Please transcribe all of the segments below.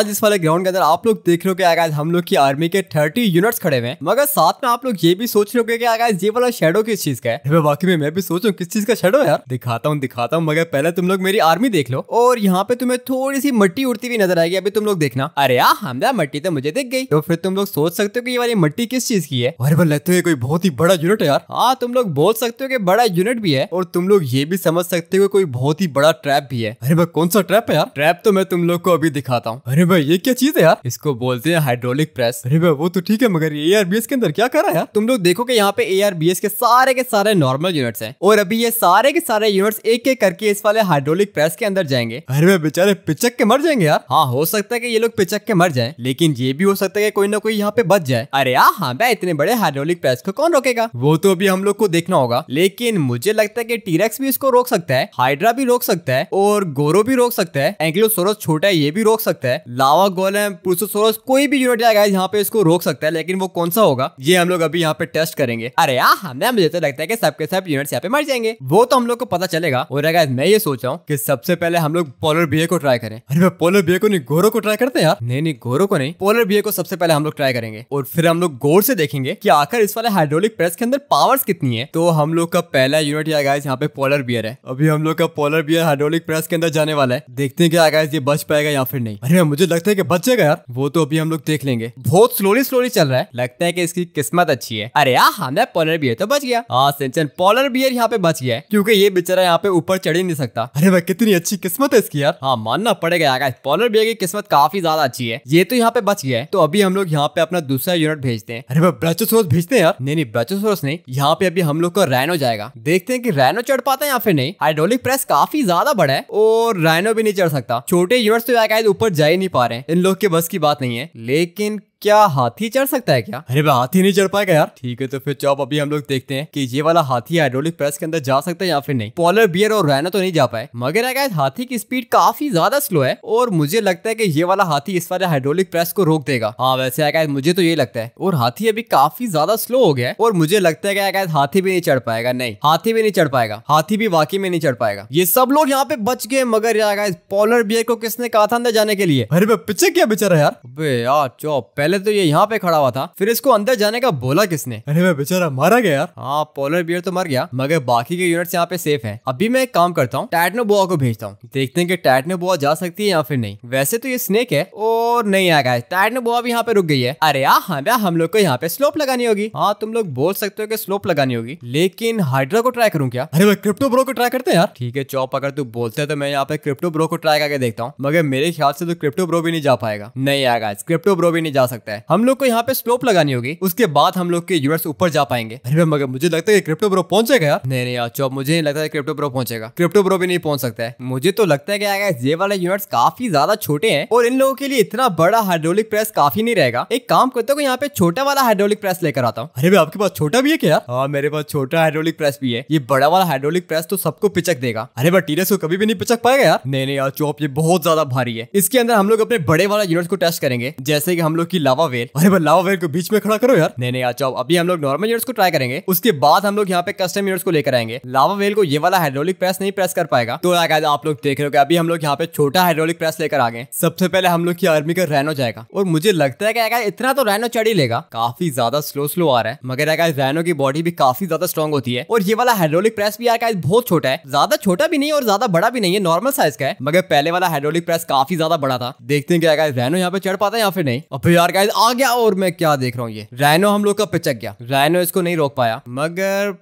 आज इस वाले ग्राउंड के अंदर आप लोग देख रहे हो आज हम लोग की आर्मी के थर्टी यूनिट्स खड़े हुए मगर साथ में आप लोग ये भी सोच रहे हो कि ये वाला शेडो किस चीज का है बाकी में मैं भी सोच रहा हूँ किस चीज का शेडो यार दिखाता हूँ दिखाता हूँ मगर पहले तुम लोग मेरी आर्मी देख लो और यहाँ पे तुम्हें थोड़ी सी मट्टी उड़ती हुई नजर आएगी अभी तुम लोग देखना अरे यार हमदा मट्टी तो मुझे दिख गई तो फिर तुम लोग सोच सकते हो कि ये वाली मट्टी किस चीज की है अरे बोले तो ये कोई बहुत ही बड़ा यूनिट है यार हाँ तुम लोग बोल सकते हो कि बड़ा यूनिट भी है और तुम लोग ये भी समझ सकते हो कोई बहुत ही बड़ा ट्रैप भी है अरे भाई कौन सा ट्रैप है यार ट्रैप तो मैं तुम लोग को अभी दिखाता हूँ अरे भाई ये क्या चीज है यार इसको बोलते हैं हाइड्रोलिक प्रेस अरे भाई वो तो ठीक है मगर ए आर बी एस के अंदर क्या कर रहा है तुम लोग देखो कि यहाँ पे ए आर बी एस के सारे के सारे नॉर्मल यूनिट्स हैं और अभी ये सारे के सारे यूनिट्स एक एक करके इस वाले हाइड्रोलिक प्रेस के अंदर जाएंगे अरे भाई बेचारे पिचक के मर जाएंगे यार हाँ हो सकता है की ये लोग पिचक के मर जाए लेकिन ये भी हो सकता है कोई ना कोई यहाँ पे बच जाए अरे यार हाँ भाई इतने बड़े हाइड्रोलिक प्रेस को कौन रोकेगा वो तो अभी हम लोग को देखना होगा लेकिन मुझे लगता है की टीरेक्स भी इसको रोक सकता है हाइड्रा भी रोक सकता है और गोरो भी रोक सकता है एंग्लोसोरस छोटा है ये भी रोक सकता है लावा गोलम प्रोसोसोरस कोई भी यूनिट आएगा यहाँ पे इसको रोक सकता है लेकिन वो कौन सा होगा ये हम लोग अभी यहाँ पे टेस्ट करेंगे अरे यार मुझे तो लगता है कि सबके सब यूनिट्स यहाँ पे मर जाएंगे वो तो हम लोग को पता चलेगा और अगर मैं ये सोच रहा हूँ की सबसे पहले हम लोग पोलर बीए को ट्राई करें अरे पोलर बियर को नहीं घोरो को ट्राई करते यार नहीं नहीं घोरो को नहीं पोलर बियर को सबसे पहले हम लोग ट्राई करेंगे और फिर हम लोग गौर से देखेंगे की आखिर इस वाले हाइड्रोलिक प्रेस के अंदर पावर्स कितनी है तो हम लोग का पहला यूनिट या गाइस यहाँ पे पोलर बियर है अभी हम लोग का पोलर बियर हाइड्रोलिक प्रेस के अंदर जाने वाला है देखते हैं क्या गाइस ये बच पाएगा या फिर नहीं अरे मुझे मुझे लगता है कि बचेगा यार वो तो अभी हम लोग देख लेंगे बहुत स्लोली स्लोली चल रहा है लगता है कि इसकी किस्मत अच्छी है अरे यार हमें पॉलर बियर तो बच गया हाँ पॉलर बियर यहाँ पे बच गया है क्योंकि ये बेचारा यहाँ पे ऊपर चढ़ ही नहीं सकता अरे भाई कितनी अच्छी किस्मत है इसकी यार हाँ मानना पड़ेगा यार पॉलर बियर की किस्मत काफी ज्यादा अच्छी है ये तो यहाँ पे बच गया है तो अभी हम लोग यहाँ पे अपना दूसरा यूनिट भेजते हैं अरे भाई ब्रचोसोरस भेजते हैं यार नहीं नहीं ब्रचोसोरस नहीं यहाँ पे अभी हम लोग को रैनो जाएगा देखते हैं की रैनो चढ़ पाता है या फिर नहीं हाइड्रोलिक प्रेस काफी ज्यादा बड़ा है और रैनो भी नहीं चढ़ सकता छोटे यूनिट तो ऊपर जा ही नहीं पा रहे हैं इन लोग के बस की बात नहीं है लेकिन क्या हाथी चढ़ सकता है क्या अरे भाई हाथी नहीं चढ़ पाएगा यार ठीक है तो फिर चौप अभी हम लोग देखते हैं कि ये वाला हाथी हाइड्रोलिक प्रेस के अंदर जा सकता है या फिर नहीं पॉलर बियर और रहना तो नहीं जा पाए मगर अगर हाथी की स्पीड काफी ज्यादा स्लो है और मुझे लगता है कि ये वाला हाथी इस वाले हाइड्रोलिक प्रेस को रोक देगा हाँ वैसे अगर मुझे तो ये लगता है और हाथी अभी काफी ज्यादा स्लो हो गया है और मुझे लगता है कि हाथी भी नहीं चढ़ पाएगा नहीं हाथी भी नहीं चढ़ पाएगा हाथी भी वाकई में नहीं चढ़ पाएगा ये सब लोग यहाँ पे बच गए मगर यार पॉलर बियर को किसने कहा था अंदर जाने के लिए अरे पीछे क्या बेचारा यार यार चौप पहले पहले तो ये यहाँ पे खड़ा हुआ था फिर इसको अंदर जाने का बोला किसने अरे मैं बेचारा मारा गया यार हाँ पोलर बियर तो मर गया मगर बाकी के यूनिट्स यहाँ पे सेफ है अभी मैं एक काम करता हूँ टैटनो बोआ को भेजता हूँ देखते हैं कि टैटनो बुआ जा सकती है या फिर नहीं वैसे तो ये स्नेक है और नहीं आ गया टैटनो बुआ भी यहाँ पे रुक गई है अरे यार हाँ हम लोग को यहाँ पे स्लोप लगानी होगी हाँ तुम लोग बोल सकते हो कि स्लोप लगानी होगी लेकिन हाइड्रा को ट्राई करूँ क्या अरे मैं क्रिप्टो ब्रो को ट्राई करते हैं यार ठीक है चौप अगर तू बोलते है तो मैं यहाँ पे क्रिप्टो ब्रो को ट्राई करके देखता हूँ मगर मेरे ख्याल से तो क्रिप्टो ब्रो भी नहीं जा पाएगा नहीं आएगा क्रिप्टो ब्रो भी नहीं जा सकता सकता है हम लोग को यहाँ पे स्लोप लगानी होगी उसके बाद हम लोग के यूएस ऊपर जा पाएंगे अरे मगर मुझे लगता है क्रिप्टो ब्रो पहुंचेगा नहीं नहीं यार चौप मुझे नहीं लगता है क्रिप्टो ब्रो पहुंचेगा क्रिप्टो ब्रो भी नहीं पहुंच सकता है मुझे तो लगता है कि ये वाले यूनिट्स काफी ज्यादा छोटे हैं और इन लोगों के लिए इतना बड़ा हाइड्रोलिक प्रेस काफी नहीं रहेगा एक काम करते हो यहाँ पे छोटा वाला हाइड्रोलिक प्रेस लेकर आता हूँ अरे भाई आपके पास छोटा भी है क्या हाँ मेरे पास छोटा हाइड्रोलिक प्रेस भी है ये बड़ा वाला हाइड्रोलिक प्रेस तो सबको पिचक देगा अरे भाई टीरस को कभी भी नहीं पिचक पाएगा यार नहीं नहीं यार चौप ये बहुत ज्यादा भारी है इसके अंदर हम लोग अपने बड़े वाला यूनिट को टेस्ट करेंगे जैसे कि हम लोग की लावा वेल अरे भाई लावा वेल को बीच में खड़ा करो यार नहीं नहीं अच्छा अभी हम लोग नॉर्मल यूनिट्स को ट्राई करेंगे उसके बाद हम लोग यहाँ पे कस्टम यूनिट्स को लेकर आएंगे लावा वेल को ये वाला हाइड्रोलिक प्रेस नहीं प्रेस कर पाएगा तो आप लोग देख रहे हो अभी हम लोग यहाँ पे छोटा हाइड्रोलिक प्रेस लेकर आ गए सबसे पहले हम लोग की आर्मी का रैनो जाएगा और मुझे लगता है क्या इतना तो रैनो चढ़ी लेगा काफी ज्यादा स्लो स्लो आ रहा है मगर रैनो की बॉडी भी काफी ज्यादा स्ट्रॉन्ग होती है और ये वाला हाइड्रोलिक प्रेस भी यार बहुत छोटा है ज्यादा छोटा भी नहीं और ज्यादा बड़ा भी नहीं है नॉर्मल साइज का है मगर पहले वाला हाइड्रोलिक प्रेस काफी ज्यादा बड़ा था देखते हैं क्या रैनो यहाँ पे चढ़ पाता है या फिर नहीं और फिर तो यार गाइस आ गया और मैं क्या देख रहा हूँ ये रैनो हम लोग का पिचक गया रैनो इसको नहीं रोक पाया मगर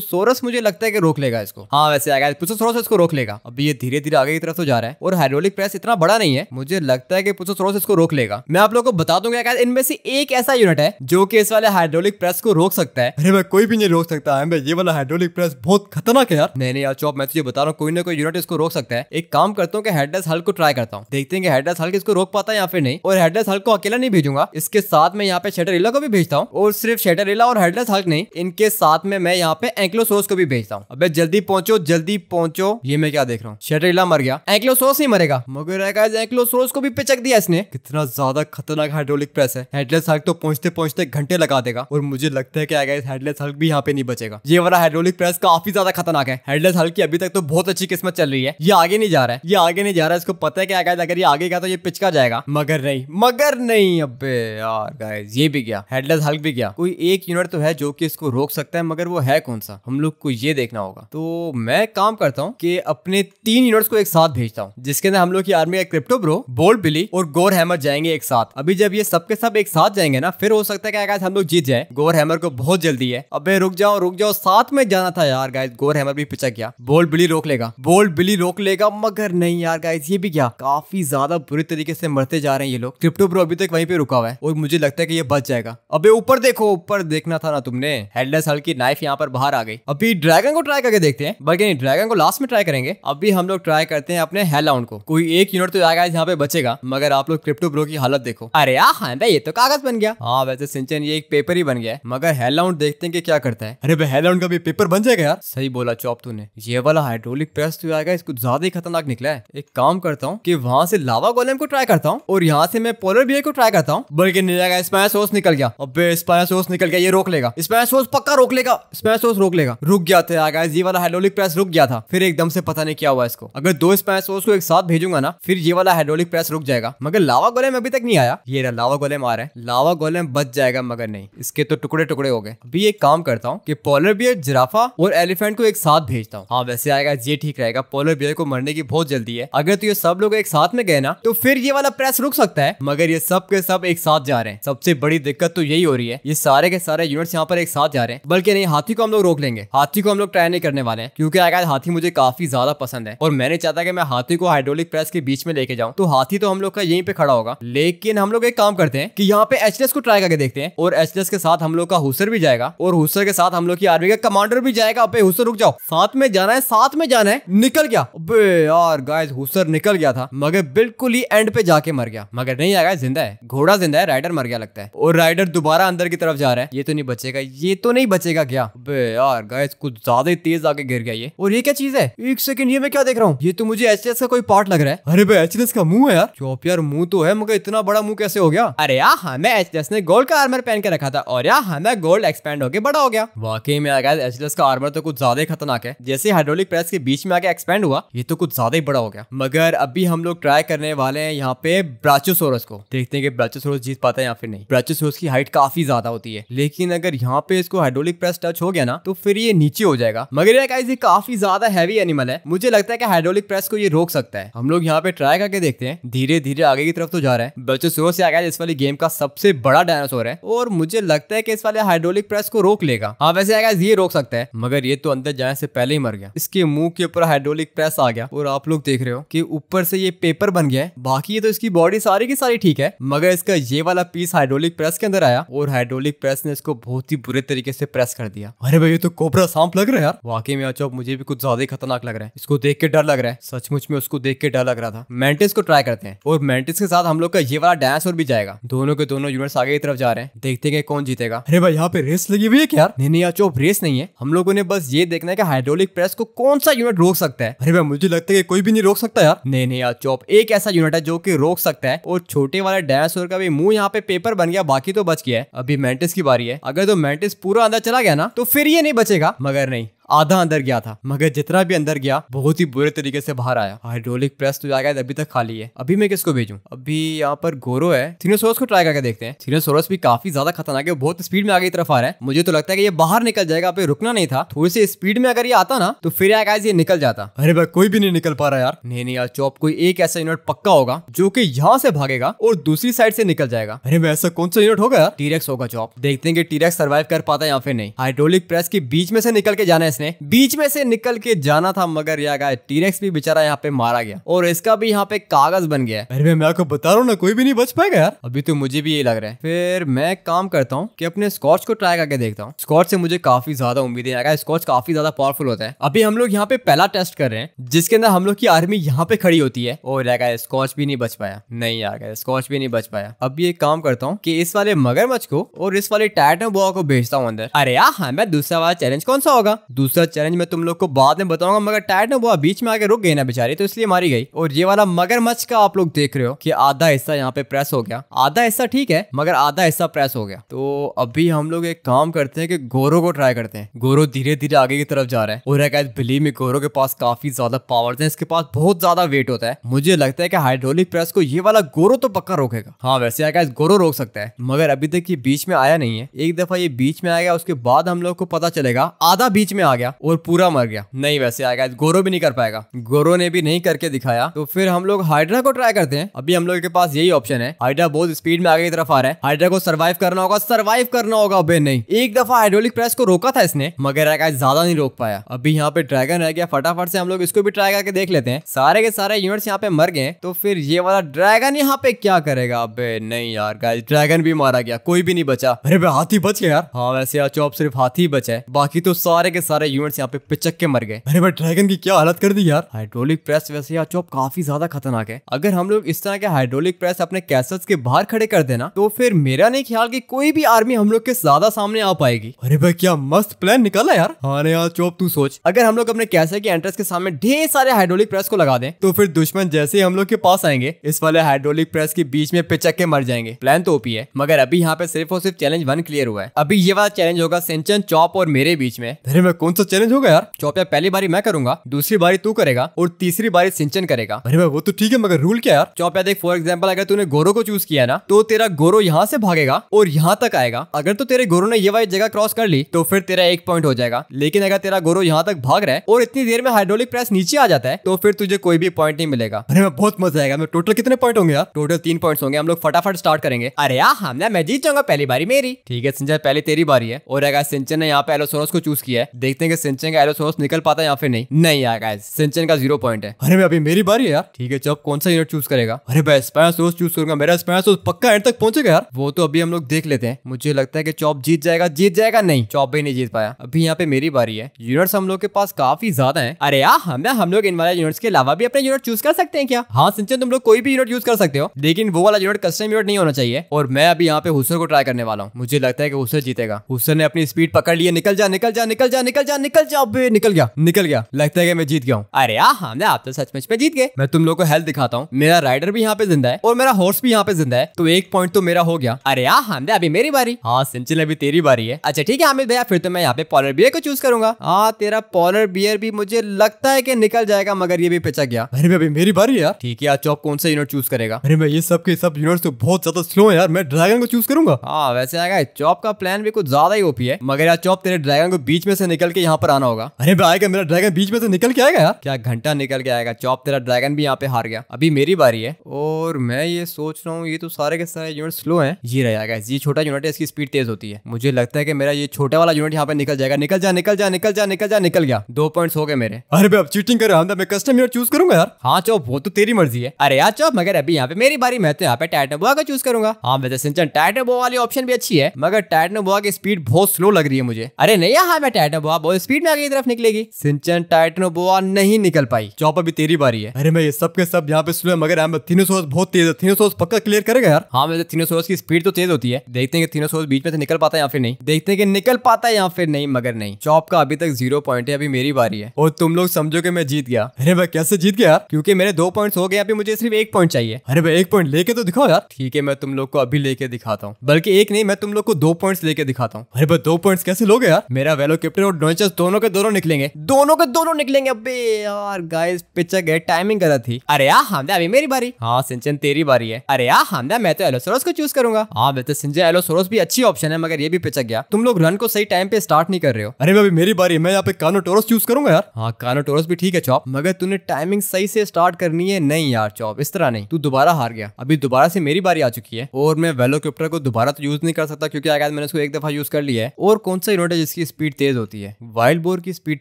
सोरस मुझे लगता है कि रोक लेगा इसको हाँ वैसे आ प्रोसोसोरस इसको रोक लेगा अभी ये धीरे धीरे आगे की तरफ तो जा रहा है और हाइड्रोलिक प्रेस इतना बड़ा नहीं है मुझे लगता है कि प्रोसोसोरस इसको रोक लेगा मैं आप लोग को बता दूंगा इनमें से एक ऐसा यूनिट है जो की इस वाले हाइड्रोलिक प्रेस को रोक सकता है अरे मैं कोई भी नहीं रोक सकता है ये वाला हाइड्रोलिक प्रेस बहुत खतरनाक है यार नहीं नहीं यार चौप मैं तुझे बता रहा हूँ कोई ना कोई यूनिट इसको रोक सकता है एक काम करता हूँ कि हेडलेस हल्क को ट्राई करता हूँ देखते हैं कि हेडलेस हल्क इसको रोक पाता है या फिर नहीं और हेडलेस हल्क को अकेला नहीं भेजूंगा दूंगा इसके साथ में यहाँ पे शेटरिला को भी भेजता हूँ और सिर्फ शेटरिला और हेडलेस हल्क नहीं इनके साथ में मैं यहाँ पे एंक्लोसोस को भी भेजता हूँ अब जल्दी पहुंचो जल्दी पहुंचो ये मैं क्या देख रहा हूँ शेटरिला मर गया एंक्लोसोस ही मरेगा मगर एंक्लोसोस को भी पिचक दिया इसने कितना ज्यादा खतरनाक हाइड्रोलिक प्रेस है हेडलेस हल्क तो पहुंचते पहुंचते घंटे लगा देगा और मुझे लगता है कि आगे हेडलेस हल्क भी यहाँ पे नहीं बचेगा ये वाला हाइड्रोलिक प्रेस काफी ज्यादा खतरनाक है हेडलेस हल्क की अभी तक तो बहुत अच्छी किस्मत चल रही है ये आगे नहीं जा रहा है ये आगे नहीं जा रहा है इसको पता है कि आगे अगर ये आगे गया तो ये पिचका जाएगा मगर नहीं मगर नहीं अब अरे यार गाइस ये भी गया हेडलेस हल्क भी गया कोई एक यूनिट तो है जो कि इसको रोक सकता है मगर वो है कौन सा हम लोग को ये देखना होगा तो मैं काम करता हूँ कि अपने तीन यूनिट्स को एक साथ भेजता हूँ जिसके अंदर हम लोग की आर्मी का क्रिप्टो ब्रो बोल्ड बिली और गोर हैमर जाएंगे एक साथ अभी जब ये सबके सब एक साथ जाएंगे ना फिर हो सकता है क्या हम लोग जीत जाए गोर हैमर को बहुत जल्दी है अब रुक जाओ रुक जाओ साथ में जाना था यार गाइस गोर हैमर भी पिचक गया बोल्ड बिली रोक लेगा बोल्ड बिली रोक लेगा मगर नहीं यार गाइस ये भी क्या काफी ज्यादा बुरी तरीके से मरते जा रहे हैं ये लोग क्रिप्टो ब्रो अभी तक वहीं पे रुका चिपका हुआ है और मुझे लगता है कि ये बच जाएगा अबे ऊपर देखो ऊपर देखना था ना तुमने हेडलेस हल की नाइफ यहाँ पर बाहर आ गई अभी ड्रैगन को ट्राई करके देखते हैं बल्कि नहीं ड्रैगन को लास्ट में ट्राई करेंगे अभी हम लोग ट्राई करते हैं अपने हेलाउंड को कोई एक यूनिट तो आएगा यहाँ पे बचेगा मगर आप लोग क्रिप्टो ब्रो की हालत देखो अरे हाँ भाई ये तो कागज बन गया हाँ वैसे सिंचन ये एक पेपर ही बन गया है मगर हेलाउंड देखते हैं कि क्या करता है अरे भाई हेलाउंड का भी पेपर बन जाएगा यार सही बोला चौप तूने ये वाला हाइड्रोलिक प्रेस तो आएगा इसको ज्यादा ही खतरनाक निकला है एक काम करता हूँ की वहाँ से लावा गोलम को ट्राई करता हूँ और यहाँ से मैं पोलर बियर को ट्राई करता हूँ हूँ बोल के नहीं लगा स्पाया सोर्स निकल गया अब स्पाया सोस निकल गया ये रोक लेगा स्पाया सोस पक्का रोक लेगा स्पाया सोस रोक लेगा रुक गया था गाइस ये वाला हाइड्रोलिक प्रेस रुक गया था फिर एकदम से पता नहीं क्या हुआ इसको अगर दो स्पाया सोस को एक साथ भेजूंगा ना फिर ये वाला हाइड्रोलिक प्रेस रुक जाएगा मगर लावा गोलेम अभी तक नहीं आया ये लावा गोलेम आ रहा है लावा गोलेम बच जाएगा मगर नहीं इसके तो टुकड़े टुकड़े हो गए अभी एक काम करता हूँ की पोलर बियर जिराफा और एलिफेंट को एक साथ भेजता हूँ हाँ वैसे आएगा ये ठीक रहेगा पोलर बियर को मरने की बहुत जल्दी है अगर तो ये सब लोग एक साथ में गए ना तो फिर ये वाला प्रेस रुक सकता है मगर ये सब के सब एक एक साथ जा रहे हैं सबसे बड़ी दिक्कत तो यही हो रही है ये सारे के सारे यूनिट्स यहाँ पर एक साथ जा रहे हैं बल्कि नहीं हाथी को हम लोग रोक लेंगे हाथी को हम लोग ट्राई नहीं करने वाले हैं क्योंकि अगर हाथी मुझे काफी ज्यादा पसंद है और मैंने चाहता कि मैं हाथी को हाइड्रोलिक प्रेस के बीच में लेके जाऊँ तो हाथी तो हम लोग का यहीं पे खड़ा होगा लेकिन हम लोग एक काम करते हैं कि यहाँ पे एचलेस को ट्राई करके देखते हैं और एचलेस के साथ हम लोग का हुसर भी जाएगा और हुसर के साथ हम लोग की आर्मी का कमांडर भी जाएगा अबे हुसर रुक जाओ साथ में जाना है साथ में जाना है निकल गया अबे यार गाइस हुसर निकल गया था मगर बिल्कुल ही एंड पे जाके मर गया मगर नहीं आया जिंदा है घोड़ा जिंदा है राइडर मर गया लगता है और राइडर दोबारा अंदर की तरफ जा रहा है ये तो नहीं बचेगा ये तो नहीं बचेगा क्या बे यार गाइस कुछ ज्यादा ही तेज आके गिर गया ये और ये क्या चीज है एक सेकंड ये मैं क्या देख रहा हूँ ये तो मुझे एच का कोई पार्ट लग रहा है अरे भाई एचडीएस का मुंह है यार चौप यार मुंह तो है मगर इतना बड़ा मुंह कैसे हो गया अरे यार हमें हाँ, एच ने गोल्ड का आर्मर पहन के रखा था और यार हमें गोल्ड एक्सपेंड होकर बड़ा हो गया वाकई में एच का आर्मर तो कुछ ज्यादा ही खतरनाक है जैसे हाइड्रोलिक प्रेस के बीच में आके एक्सपेंड हुआ ये तो कुछ ज्यादा ही बड़ा हो गया मगर अभी हम लोग ट्राई करने वाले हैं यहाँ पे ब्राचोसोरस को देखते हैं कि ब्राचोसोरस रोज जीत पाता है या फिर नहीं ब्राचोसोर्स की हाइट काफी ज्यादा होती है लेकिन अगर यहाँ पे इसको हाइड्रोलिक प्रेस टच हो गया ना तो फिर ये नीचे हो जाएगा मगर यार ये काफी ज्यादा हैवी एनिमल है मुझे लगता है कि हाइड्रोलिक प्रेस को ये रोक सकता है हम लोग यहाँ पे ट्राई करके देखते हैं धीरे धीरे आगे की तरफ तो जा रहा है ब्राचोसोर से आगे इस वाली गेम का सबसे बड़ा डायनासोर है और मुझे लगता है कि इस वाले हाइड्रोलिक प्रेस को रोक लेगा हाँ वैसे आगा ये रोक सकता है मगर ये तो अंदर जाने से पहले ही मर गया इसके मुंह के ऊपर हाइड्रोलिक प्रेस आ गया और आप लोग देख रहे हो कि ऊपर से ये पेपर बन गया है बाकी ये तो इसकी बॉडी सारी की सारी ठीक है मगर इसका ये वाला पीस हाइड्रोलिक प्रेस के अंदर आया और हाइड्रोलिक प्रेस ने इसको बहुत ही बुरे तरीके से प्रेस कर दिया अरे भाई ये तो कोबरा सांप लग रहा है यार वाकई में अच्छा मुझे भी कुछ ज्यादा ही खतरनाक लग रहा है इसको देख के डर लग रहा है सचमुच में उसको देख के डर लग रहा था मेंटिस को ट्राई करते हैं और मेंटिस के साथ हम लोग का ये वाला डांस और भी जाएगा दोनों के दोनों यूनिट्स आगे की तरफ जा रहे हैं देखते हैं कौन जीतेगा अरे भाई यहाँ पे रेस लगी हुई है क्या नहीं नहीं यार रेस नहीं है हम लोगों ने बस ये देखना है की हाइड्रोलिक प्रेस को कौन सा यूनिट रोक सकता है अरे भाई मुझे लगता है कोई भी नहीं रोक सकता यार नहीं नहीं यार चौप एक ऐसा यूनिट है जो की रोक सकता है और छोटे वाले डायसोर का भी मुंह यहाँ पे पेपर बन गया बाकी तो बच गया है अभी मेंटिस की बारी है अगर तो मेंटिस पूरा अंदर चला गया ना तो फिर ये नहीं बचेगा मगर नहीं आधा अंदर गया था मगर जितना भी अंदर गया बहुत ही बुरे तरीके से बाहर आया हाइड्रोलिक प्रेस तो जाएगा अभी तक खाली है अभी मैं किसको भेजू अभी यहाँ पर गोरो है थीनोसोरस को ट्राई करके देखते हैं थीनोसोरस भी काफी ज्यादा खतरनाक है बहुत स्पीड में आगे की तरफ आ रहा है मुझे तो लगता है कि ये बाहर निकल जाएगा पे रुकना नहीं था थोड़ी सी स्पीड में अगर ये आता ना तो फिर आएगा ये निकल जाता अरे भाई कोई भी नहीं निकल पा रहा यार नहीं नहीं यार चौप कोई एक ऐसा यूनिट पक्का होगा जो की यहाँ से भागेगा और दूसरी साइड से निकल जाएगा अरे भाई ऐसा कौन सा यूनिट होगा यार टीरेक्स होगा चौप देखते हैं कि टीरेक्स सर्वाइव कर पाता है या फिर नहीं हाइड्रोलिक प्रेस के बीच में से निकल के जाना है इसने बीच में से निकल के जाना था मगर यह गाय टीरेक्स भी बेचारा यहाँ पे मारा गया और इसका भी यहाँ पे कागज बन गया अरे मैं आपको बता रहा हूँ ना कोई भी नहीं बच पाएगा यार अभी तो मुझे भी यही लग रहा है फिर मैं काम करता हूँ की अपने स्कॉच को ट्राई करके देखता हूँ स्कॉच से मुझे काफी ज्यादा उम्मीद है स्कॉच काफी ज्यादा पावरफुल होता है अभी हम लोग यहाँ पे पहला टेस्ट कर रहे हैं जिसके अंदर हम लोग की आर्मी यहाँ पे खड़ी होती है और यार स्कॉच भी नहीं बच पाया नहीं गया स्कॉच भी नहीं बच पाया अब ये काम करता हूँ की इस वाले मगरमच्छ को और इस वाले टाइटन बुआ को भेजता हूँ अंदर अरे यार हाँ, मैं दूसरा वाला चैलेंज कौन सा होगा दूसरा चैलेंज मैं तुम लोग को बाद में बताऊंगा मगर टाइट ना वो बीच में आके रुक गई ना बेचारी तो इसलिए मारी गई और ये वाला मगरमच्छ का आप लोग देख रहे हो कि आधा हिस्सा यहाँ पे प्रेस हो गया आधा हिस्सा ठीक है मगर आधा हिस्सा प्रेस हो गया तो अभी हम लोग एक काम करते हैं कि गोरो को ट्राई करते हैं गोरो धीरे धीरे आगे की तरफ जा रहा है और एक बिलीव में गोरो के पास काफी ज्यादा पावर है इसके पास बहुत ज्यादा वेट होता है मुझे लगता है कि हाइड्रोलिक प्रेस को ये वाला गोरो तो पक्का रोकेगा हाँ वैसे गाइस गोरो रोक सकता है मगर अभी तक ये बीच में आया नहीं है एक दफा ये बीच में आएगा उसके बाद हम लोग को पता चलेगा आधा बीच में आ आ गया और पूरा मर गया नहीं वैसे आएगा गोरो भी नहीं कर पाएगा गोरो ने भी नहीं करके दिखाया तो फिर हम लोग हाइड्रा को ट्राई करते हैं अभी हम लोग के पास यही ऑप्शन है हाइड्रा बहुत स्पीड में आगे की तरफ आ रहा है हाइड्रा को सर्वाइव करना होगा सर्वाइव करना होगा अबे नहीं एक दफा हाइड्रोलिक प्रेस को रोका था इसने मगर आकाश ज्यादा नहीं रोक पाया अभी यहाँ पे ड्रैगन रह गया फटाफट से हम लोग इसको भी ट्राई करके देख लेते हैं सारे के सारे यूनिट्स यहाँ पे मर गए तो फिर ये वाला ड्रैगन यहाँ पे क्या करेगा अब नहीं यार गाइस ड्रैगन भी मारा गया कोई भी नहीं बचा अरे भाई हाथी बच गया यार हाँ वैसे यार चौप तो सिर्फ हाथी बचा है बाकी तो सारे के सारे सारे यूनिट्स यहाँ पे पिचक के मर गए अरे बट ड्रैगन की क्या हालत कर दी यार हाइड्रोलिक प्रेस वैसे यार चौप काफी ज्यादा खतरनाक है अगर हम लोग इस तरह के हाइड्रोलिक प्रेस अपने कैसल्स के बाहर खड़े कर देना तो फिर मेरा नहीं ख्याल की कोई भी आर्मी हम लोग के ज्यादा सामने आ पाएगी अरे भाई क्या मस्त प्लान निकाला यार हाँ यार चौप तू सोच अगर हम लोग अपने कैसल के एंट्रेंस के सामने ढेर सारे हाइड्रोलिक प्रेस को लगा दें तो फिर दुश्मन जैसे ही हम लोग के पास आएंगे इस वाले हाइड्रोलिक प्रेस के बीच में पिचक के मर जाएंगे प्लान तो ओपी है मगर अभी यहाँ पे सिर्फ और सिर्फ चैलेंज वन क्लियर हुआ है अभी ये वाला चैलेंज होगा सिंचन चौप और मेरे बीच में अरे मैं कौन तो चैलेंज होगा यार चौपिया पहली बारी मैं करूंगा दूसरी बारी तू करेगा और तीसरी बारी सिंचन करेगा अरे भाई वो तो ठीक है मगर रूल क्या यार चौपिया देख फॉर एग्जाम्पल अगर तूने गोरो को चूज किया ना तो तेरा गोरो यहाँ से भागेगा और यहाँ तक आएगा अगर तो तेरे गोरो ने ये वाली जगह क्रॉस कर ली तो फिर तेरा एक पॉइंट हो जाएगा लेकिन अगर तेरा गोरो यहाँ तक भाग रहा है और इतनी देर में हाइड्रोलिक प्रेस नीचे आ जाता है तो फिर तुझे कोई भी पॉइंट नहीं मिलेगा अरे मैं बहुत मजा आएगा मैं मतलब टोटल कितने पॉइंट होंगे यार टोटल तीन पॉइंट होंगे हम लोग फटाफट स्टार्ट करेंगे अरे यार हमने हाँ, मैं जीत जाऊंगा पहली बारी मेरी ठीक है सिंचन पहले तेरी बारी है और अगर सिंचन ने यहाँ पे एलोसोरस को चूज किया है देखते देखते हैं कि सिंचन का एरोसोर्स निकल पाता है या फिर नहीं नहीं यार गाइस सिंचन का जीरो पॉइंट है अरे मैं अभी मेरी बारी है यार ठीक है चल कौन सा यूनिट चूज करेगा अरे मैं स्पायरसोर्स चूज करूंगा मेरा स्पायरसोर्स पक्का एंड तक पहुंचेगा यार वो तो अभी हम लोग देख लेते हैं मुझे लगता है कि चॉप जीत जाएगा जीत जाएगा नहीं चॉप भी नहीं जीत पाया अभी यहाँ पे मेरी बारी है यूनिट्स हम लोग के पास काफी ज्यादा है अरे यार हमें हम लोग इन वाला यूनिट्स के अलावा भी अपने यूनिट चूज कर सकते हैं क्या हाँ सिंचन तुम लोग कोई भी यूनिट यूज कर सकते हो लेकिन वो वाला यूनिट कस्टम यूनिट नहीं होना चाहिए और मैं अभी यहाँ पे हुसर को ट्राई करने वाला हूँ मुझे लगता है कि हुसर जीतेगा हुसर ने अपनी स्पीड पकड़ लिए निकल जा निकल जा निकल जा निकल जा जा निकल जा अबे निकल गया निकल गया लगता है कि मैं जीत गया हूँ अरे यार हाँ, हमने आप तो सचमुच में जीत गए मैं तुम लोग को हेल्थ दिखाता हूँ मेरा राइडर भी यहाँ पे जिंदा है और मेरा हॉर्स भी यहाँ पे जिंदा है तो एक पॉइंट तो मेरा हो गया अरे यार हाँ, हमने अभी मेरी बारी हाँ सिंचल अभी तेरी बारी है अच्छा ठीक है हामिद भैया फिर तो मैं यहाँ पे पॉलर बियर को चूज करूंगा हाँ तेरा पॉलर बियर भी मुझे लगता है की निकल जाएगा मगर ये भी पिछा गया अरे मैं अभी मेरी बारी यार ठीक है आज अच्छा, आप कौन सा यूनिट चूज करेगा अरे मैं ये सब के सब यूनिट तो बहुत ज्यादा स्लो है यार मैं ड्रैगन को चूज करूंगा हाँ वैसे आएगा चौप का प्लान भी कुछ ज्यादा ही ओपी है मगर यार चौप तेरे ड्रैगन को बीच में से निकल के यहाँ पर आना होगा अरे आएगा मेरा ड्रैगन बीच में तो निकल के आएगा यार क्या घंटा निकल के आएगा चौप तेरा ड्रैगन भी यहाँ पे हार गया अभी मेरी बारी है और मैं ये सोच रहा हूँ ये तो सारे के सारे यूनिट स्लो है ये रह जाएगा ये छोटा यूनिट है इसकी स्पीड तेज होती है मुझे लगता है कि मेरा ये छोटा वाला यूनिट यहाँ पे निकल जाएगा निकल जा निकल जा निकल जा निकल जा निकल गया दो पॉइंट हो गए मेरे अरे भाई अब चीटिंग कर रहा मैं कस्टम यूनिट चूज करूंगा यार हाँ चौप वो तो तेरी मर्जी है अरे यार चौप मगर अभी यहाँ पे मेरी बारी मैं तो यहाँ पे टाइटनबोआ का चूज करूंगा हाँ वैसे सिंचन टाइटनबोआ वाली ऑप्शन भी अच्छी है मगर टाइटनबोआ की स्पीड बहुत स्लो लग रही है मुझे अरे नहीं हाँ मैं टाइटनबोआ और स्पीड में आगे की तरफ निकलेगी सिंचन टाइटनो बोआ नहीं निकल पाई चौपर भी तेरी बारी है अरे मैं ये सब के सब यहाँ पे स्लो है मगर यहाँ थीनोसोरस बहुत तेज है थीनोसोरस पक्का क्लियर करेगा यार हाँ वैसे थीनोसोरस की स्पीड तो तेज होती है देखते हैं कि थीनोसोरस बीच में से निकल पाता है या फिर नहीं देखते हैं कि निकल पाता है या फिर नहीं मगर नहीं चौप का अभी तक जीरो पॉइंट है अभी मेरी बारी है और तुम लोग समझो कि मैं जीत गया अरे भाई कैसे जीत गया क्योंकि मेरे दो पॉइंट हो गए अभी मुझे सिर्फ एक पॉइंट चाहिए अरे भाई एक पॉइंट लेके तो दिखाओ यार ठीक है मैं तुम लोग को अभी लेके दिखाता हूँ बल्कि एक नहीं मैं तुम लोग को दो पॉइंट्स लेके दिखाता हूँ अरे भाई दो पॉइंट्स कैसे लोगे यार मेरा वेलोकिप्टर और पंचेस दोनों के दोनों निकलेंगे दोनों के दोनों निकलेंगे अबे यार गाइस पिक्चर गए टाइमिंग गलत थी अरे यार हमदा अभी मेरी बारी हाँ सिंचन तेरी बारी है अरे यार हमदा मैं तो एलोसोरस को चूज करूंगा हाँ वैसे सिंचन एलोसोरस भी अच्छी ऑप्शन है मगर ये भी पिचक गया तुम लोग रन को सही टाइम पे स्टार्ट नहीं कर रहे हो अरे अभी मेरी बारी मैं यहाँ पे कानोटोरस चूज करूंगा यार हाँ कानोटोरस भी ठीक है चॉप मगर तूने टाइमिंग सही से स्टार्ट करनी है नहीं यार चॉप इस तरह नहीं तू दोबारा हार गया अभी दोबारा से मेरी बारी आ चुकी है और मैं वेलोक्यूप्टर को दोबारा तो यूज नहीं कर सकता क्योंकि आगे मैंने उसको एक दफा यूज कर लिया है और कौन सा यूनिट है जिसकी स्पीड तेज होती है वाइल्ड बोर की स्पीड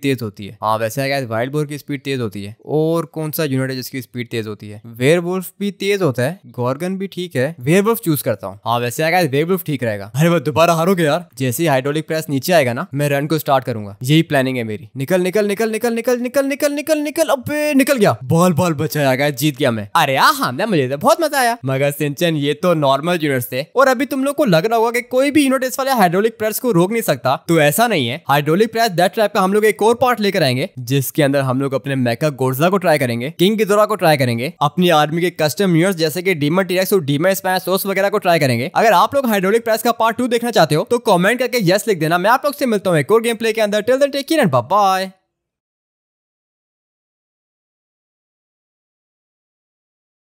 तेज होती है हाँ वैसे क्या वाइल्ड बोर की स्पीड तेज होती है और कौन सा यूनिट है जिसकी स्पीड तेज होती है वेयर भी तेज होता है गॉर्गन भी ठीक है वेयर चूज करता हूँ हाँ वैसे है वेयर ठीक रहेगा अरे वो दोबारा हारोगे यार जैसे ही हाइड्रोलिक प्रेस नीचे आएगा ना मैं रन को स्टार्ट करूंगा यही प्लानिंग है मेरी निकल निकल निकल निकल निकल निकल निकल निकल निकल अब निकल गया बॉल बॉल बचाया गया जीत गया मैं अरे यार हमने हाँ, मुझे तो बहुत मजा आया मगर सिंचन ये तो नॉर्मल यूनिट थे और अभी तुम लोग को लग रहा होगा कि कोई भी यूनिट इस वाले हाइड्रोलिक प्रेस को रोक नहीं सकता तो ऐसा नहीं है हाइड्रोलिक प्रेस दैट ट्रैप का हम लोग एक और पार्ट लेकर आएंगे जिसके अंदर हम लोग अपने मैका गोर्जा को ट्राई करेंगे किंग गिदोरा को ट्राई करेंगे अपनी आर्मी के कस्टम यूनिट जैसे की डीमर टीरेक्स और डीमन स्पैश वगैरह को ट्राई करेंगे अगर आप लोग हाइड्रोलिक प्रेस का पार्ट टू देखना चाहते हो तो कॉमेंट करके यस लिख देना मैं आप लोग से मिलता हूँ एक और गेम प्ले के अंदर टिल देन टेक बाय